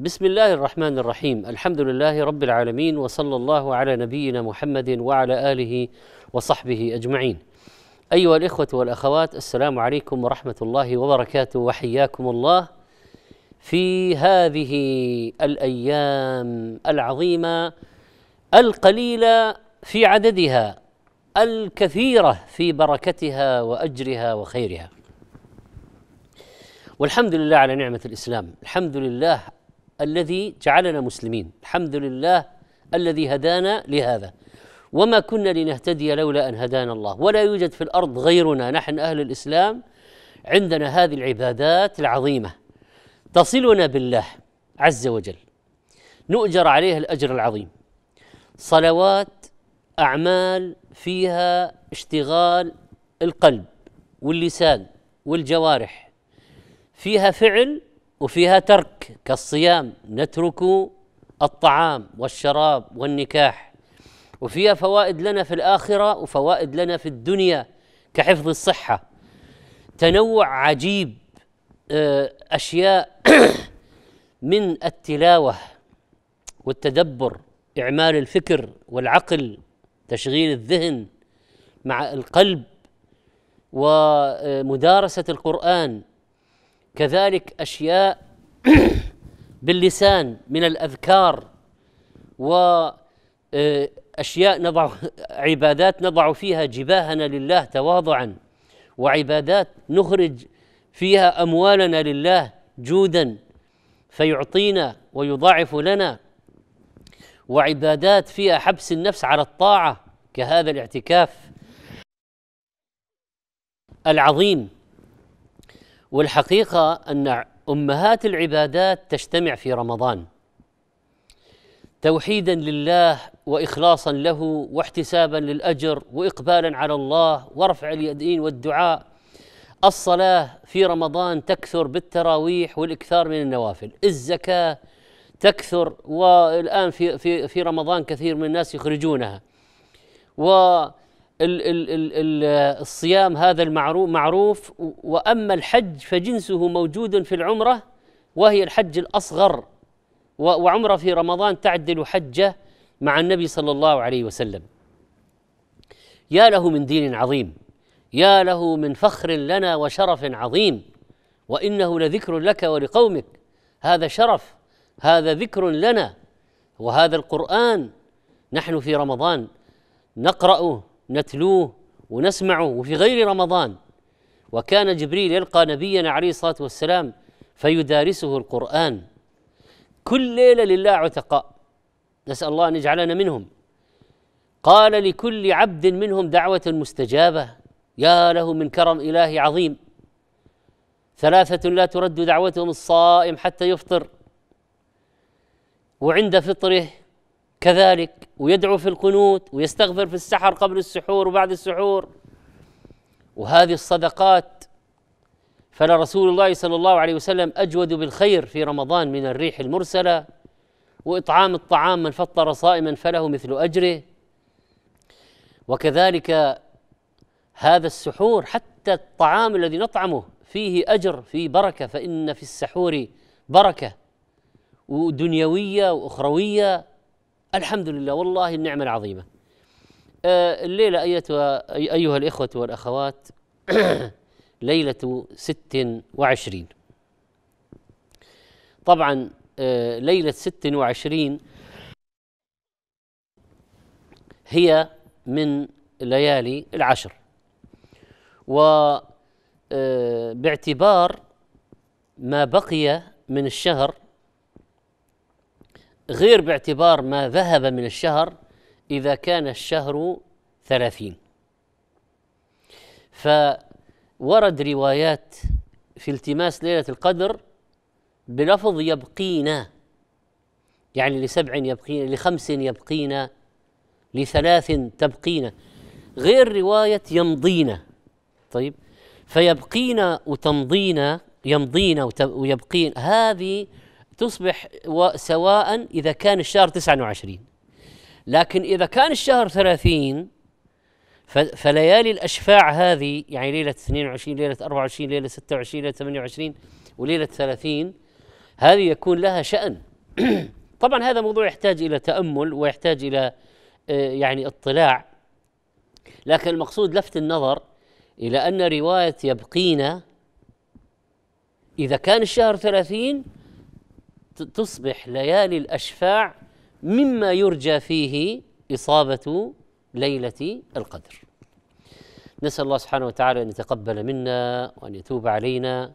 بسم الله الرحمن الرحيم الحمد لله رب العالمين وصلى الله على نبينا محمد وعلى اله وصحبه اجمعين ايها الاخوه والاخوات السلام عليكم ورحمه الله وبركاته وحياكم الله في هذه الايام العظيمه القليله في عددها الكثيره في بركتها واجرها وخيرها والحمد لله على نعمه الاسلام الحمد لله الذي جعلنا مسلمين الحمد لله الذي هدانا لهذا وما كنا لنهتدي لولا ان هدانا الله ولا يوجد في الارض غيرنا نحن اهل الاسلام عندنا هذه العبادات العظيمه تصلنا بالله عز وجل نؤجر عليها الاجر العظيم صلوات اعمال فيها اشتغال القلب واللسان والجوارح فيها فعل وفيها ترك كالصيام نترك الطعام والشراب والنكاح وفيها فوائد لنا في الاخره وفوائد لنا في الدنيا كحفظ الصحه تنوع عجيب آه، اشياء من التلاوه والتدبر اعمال الفكر والعقل تشغيل الذهن مع القلب ومدارسه القران كذلك اشياء باللسان من الاذكار واشياء آه، نضع عبادات نضع فيها جباهنا لله تواضعا وعبادات نخرج فيها اموالنا لله جودا فيعطينا ويضاعف لنا وعبادات فيها حبس النفس على الطاعه كهذا الاعتكاف العظيم والحقيقه ان امهات العبادات تجتمع في رمضان توحيدا لله واخلاصا له واحتسابا للاجر واقبالا على الله ورفع اليدين والدعاء الصلاه في رمضان تكثر بالتراويح والاكثار من النوافل الزكاه تكثر والان في في في رمضان كثير من الناس يخرجونها و ال ال الصيام هذا المعروف معروف واما الحج فجنسه موجود في العمره وهي الحج الاصغر وعمره في رمضان تعدل حجه مع النبي صلى الله عليه وسلم. يا له من دين عظيم يا له من فخر لنا وشرف عظيم وانه لذكر لك ولقومك هذا شرف هذا ذكر لنا وهذا القران نحن في رمضان نقراه نتلوه ونسمعه وفي غير رمضان وكان جبريل يلقى نبينا عليه الصلاه والسلام فيدارسه القران كل ليله لله عتقاء نسال الله ان يجعلنا منهم قال لكل عبد منهم دعوه مستجابه يا له من كرم الهي عظيم ثلاثه لا ترد دعوتهم الصائم حتى يفطر وعند فطره كذلك ويدعو في القنوت ويستغفر في السحر قبل السحور وبعد السحور وهذه الصدقات فلرسول الله صلى الله عليه وسلم اجود بالخير في رمضان من الريح المرسله واطعام الطعام من فطر صائما فله مثل اجره وكذلك هذا السحور حتى الطعام الذي نطعمه فيه اجر فيه بركه فان في السحور بركه ودنيويه واخرويه الحمد لله والله النعمة العظيمة آه، الليلة أيتها أيها الإخوة والأخوات ليلة ست وعشرين طبعا آه، ليلة ست وعشرين هي من ليالي العشر و آه، باعتبار ما بقي من الشهر غير باعتبار ما ذهب من الشهر إذا كان الشهر ثلاثين فورد روايات في التماس ليلة القدر بلفظ يبقينا يعني لسبع يبقينا لخمس يبقينا لثلاث تبقينا غير رواية يمضينا طيب فيبقينا وتمضينا يمضينا ويبقين هذه تصبح سواء إذا كان الشهر 29 لكن إذا كان الشهر 30 فليالي الأشفاع هذه يعني ليلة 22 ليلة 24 ليلة 26 ليلة 28 وليلة 30 هذه يكون لها شأن طبعا هذا موضوع يحتاج إلى تأمل ويحتاج إلى آه، يعني اطلاع لكن المقصود لفت النظر إلى أن رواية يبقينا إذا كان الشهر ثلاثين تصبح ليالي الاشفاع مما يرجى فيه اصابه ليله القدر نسال الله سبحانه وتعالى ان يتقبل منا وان يتوب علينا